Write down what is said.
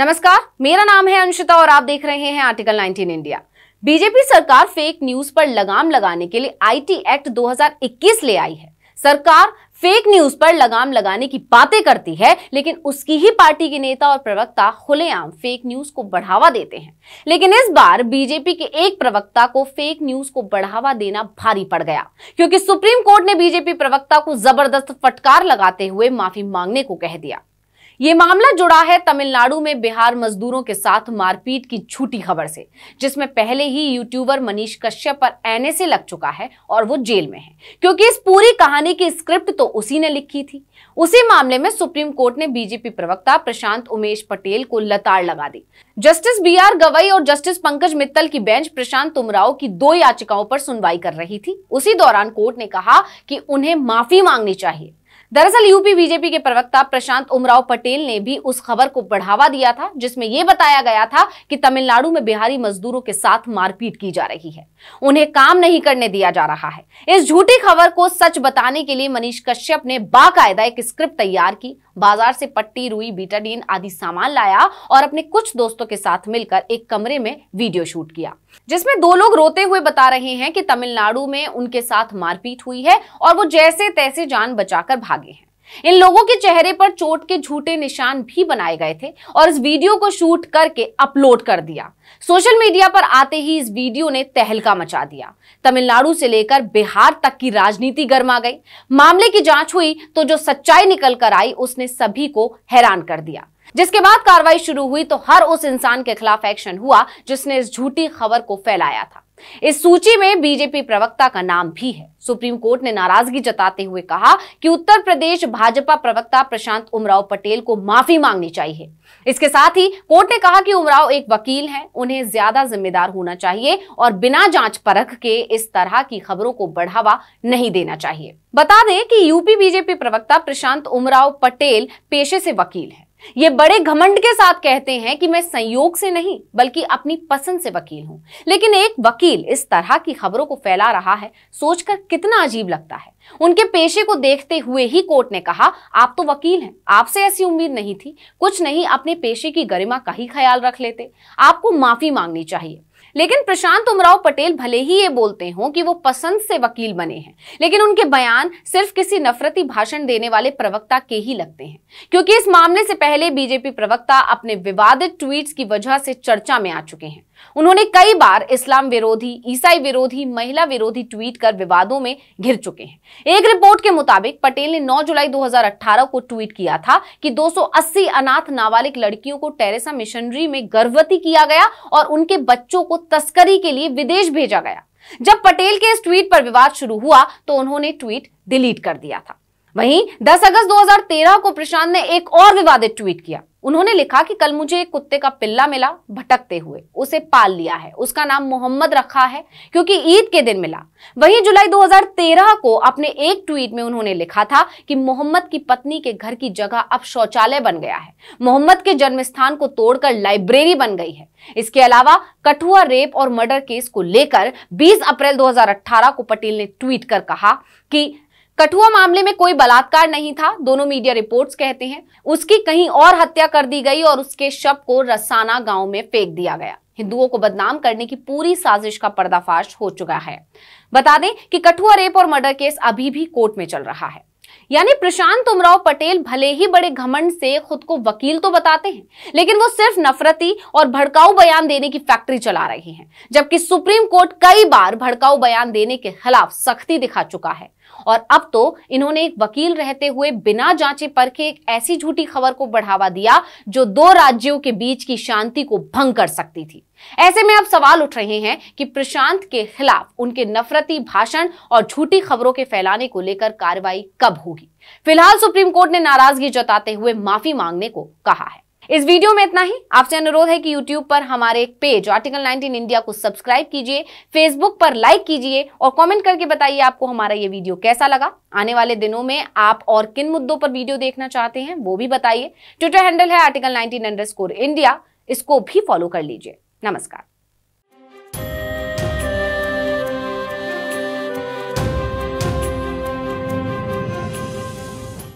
नमस्कार मेरा नाम है अंशिता और आप देख रहे हैं आर्टिकल 19 इंडिया बीजेपी सरकार फेक न्यूज पर लगाम लगाने के लिए आईटी एक्ट 2021 ले आई है सरकार फेक न्यूज पर लगाम लगाने की बातें करती है लेकिन उसकी ही पार्टी के नेता और प्रवक्ता खुलेआम फेक न्यूज को बढ़ावा देते हैं लेकिन इस बार बीजेपी के एक प्रवक्ता को फेक न्यूज को बढ़ावा देना भारी पड़ गया क्योंकि सुप्रीम कोर्ट ने बीजेपी प्रवक्ता को जबरदस्त फटकार लगाते हुए माफी मांगने को कह दिया ये मामला जुड़ा है तमिलनाडु में बिहार मजदूरों के साथ मारपीट की झूठी खबर से जिसमें पहले ही यूट्यूबर मनीष कश्यप पर एनएसए लग चुका है और वो जेल में है क्योंकि इस पूरी कहानी की स्क्रिप्ट तो उसी ने लिखी थी उसी मामले में सुप्रीम कोर्ट ने बीजेपी प्रवक्ता प्रशांत उमेश पटेल को लताड़ लगा दी जस्टिस बी आर गवई और जस्टिस पंकज मित्तल की बेंच प्रशांत उमराव की दो याचिकाओं पर सुनवाई कर रही थी उसी दौरान कोर्ट ने कहा कि उन्हें माफी मांगनी चाहिए दरअसल यूपी बीजेपी के प्रवक्ता प्रशांत उमराव पटेल ने भी उस खबर को बढ़ावा दिया था जिसमें यह बताया गया था कि तमिलनाडु में बिहारी मजदूरों के साथ मारपीट की जा रही है उन्हें काम नहीं करने दिया जा रहा है इस झूठी खबर को सच बताने के लिए मनीष कश्यप ने बाकायदा एक स्क्रिप्ट तैयार की बाजार से पट्टी रुई बीटाडीन आदि सामान लाया और अपने कुछ दोस्तों के साथ मिलकर एक कमरे में वीडियो शूट किया जिसमें दो लोग रोते हुए बता रहे हैं कि तमिलनाडु में उनके साथ मारपीट हुई है और वो जैसे तैसे जान बचाकर भागे हैं इन लोगों के चेहरे पर चोट के झूठे निशान भी बनाए गए थे और इस वीडियो को शूट करके अपलोड कर दिया सोशल मीडिया पर आते ही इस वीडियो ने तहलका मचा दिया तमिलनाडु से लेकर बिहार तक की राजनीति गर्मा गई मामले की जांच हुई तो जो सच्चाई निकल कर आई उसने सभी को हैरान कर दिया जिसके बाद कार्रवाई शुरू हुई तो हर उस इंसान के खिलाफ एक्शन हुआ जिसने इस झूठी खबर को फैलाया था इस सूची में बीजेपी प्रवक्ता का नाम भी है सुप्रीम कोर्ट ने नाराजगी जताते हुए कहा कि उत्तर प्रदेश भाजपा प्रवक्ता प्रशांत उमराव पटेल को माफी मांगनी चाहिए इसके साथ ही कोर्ट ने कहा कि उमराव एक वकील हैं उन्हें ज्यादा जिम्मेदार होना चाहिए और बिना जांच परख के इस तरह की खबरों को बढ़ावा नहीं देना चाहिए बता दें कि यूपी बीजेपी प्रवक्ता प्रशांत उमराव पटेल पेशे से वकील है ये बड़े घमंड के साथ कहते हैं कि मैं संयोग से नहीं बल्कि अपनी पसंद से वकील हूं लेकिन एक वकील इस तरह की खबरों को फैला रहा है सोचकर कितना अजीब लगता है उनके पेशे को देखते हुए ही कोर्ट ने कहा आप तो वकील हैं आपसे ऐसी उम्मीद नहीं थी कुछ नहीं अपने पेशे की गरिमा का ही ख्याल रख लेते आपको माफी मांगनी चाहिए लेकिन प्रशांत उमराव पटेल भले ही ये बोलते हों कि वो पसंद से वकील बने हैं लेकिन उनके बयान सिर्फ किसी नफरती भाषण देने वाले प्रवक्ता के ही लगते हैं क्योंकि इस मामले से पहले बीजेपी प्रवक्ता अपने विवादित ट्वीट की वजह से चर्चा में आ चुके हैं उन्होंने कई बार इस्लाम विरोधी ईसाई विरोधी महिला विरोधी ट्वीट कर विवादों में घिर चुके हैं एक रिपोर्ट के मुताबिक पटेल ने 9 जुलाई 2018 को ट्वीट किया था कि 280 अनाथ नाबालिग लड़कियों को टेरेसा मिशनरी में गर्भवती किया गया और उनके बच्चों को तस्करी के लिए विदेश भेजा गया जब पटेल के इस ट्वीट पर विवाद शुरू हुआ तो उन्होंने ट्वीट डिलीट कर दिया था वहीं 10 अगस्त 2013 को प्रशांत ने एक और विवादित ट्वीट किया उन्होंने लिखा कि कल मुझे एक कुत्ते का पिल्ला मिला भटकते हुए उसे पाल लिया है उसका नाम मोहम्मद रखा है क्योंकि ईद के दिन मिला वहीं जुलाई 2013 को अपने एक ट्वीट में उन्होंने लिखा था कि मोहम्मद की पत्नी के घर की जगह अब शौचालय बन गया है मोहम्मद के जन्म स्थान को तोड़कर लाइब्रेरी बन गई है इसके अलावा कठुआ रेप और मर्डर केस को लेकर बीस अप्रैल 2018 को पटेल ने ट्वीट कर कहा कि कठुआ मामले में कोई बलात्कार नहीं था दोनों मीडिया रिपोर्ट्स कहते हैं उसकी कहीं और हत्या कर दी गई और उसके शव को रसाना गांव में फेंक दिया गया हिंदुओं को बदनाम करने की पूरी साजिश का पर्दाफाश हो चुका है बता दें कि कठुआ रेप और मर्डर केस अभी भी कोर्ट में चल रहा है यानी प्रशांत उमराव पटेल भले ही बड़े घमंड से खुद को वकील तो बताते हैं लेकिन वो सिर्फ नफरती और भड़काऊ बयान देने की फैक्ट्री चला रहे हैं जबकि सुप्रीम कोर्ट कई बार भड़काऊ बयान देने के खिलाफ सख्ती दिखा चुका है और अब तो इन्होंने एक वकील रहते हुए बिना जांचे परखे एक ऐसी झूठी खबर को बढ़ावा दिया जो दो राज्यों के बीच की शांति को भंग कर सकती थी ऐसे में अब सवाल उठ रहे हैं कि प्रशांत के खिलाफ उनके नफरती भाषण और झूठी खबरों के फैलाने को लेकर कार्रवाई कब होगी फिलहाल सुप्रीम कोर्ट ने नाराजगी जताते हुए माफी मांगने को कहा है इस वीडियो में इतना ही आपसे अनुरोध है कि यूट्यूब पर हमारे पेज आर्टिकल 19 इंडिया को सब्सक्राइब कीजिए फेसबुक पर लाइक कीजिए और कमेंट करके बताइए आपको हमारा ये वीडियो कैसा लगा आने वाले दिनों में आप और किन मुद्दों पर वीडियो देखना चाहते हैं वो भी बताइए ट्विटर हैंडल है आर्टिकल नाइनटीन इंडिया इसको भी फॉलो कर लीजिए नमस्कार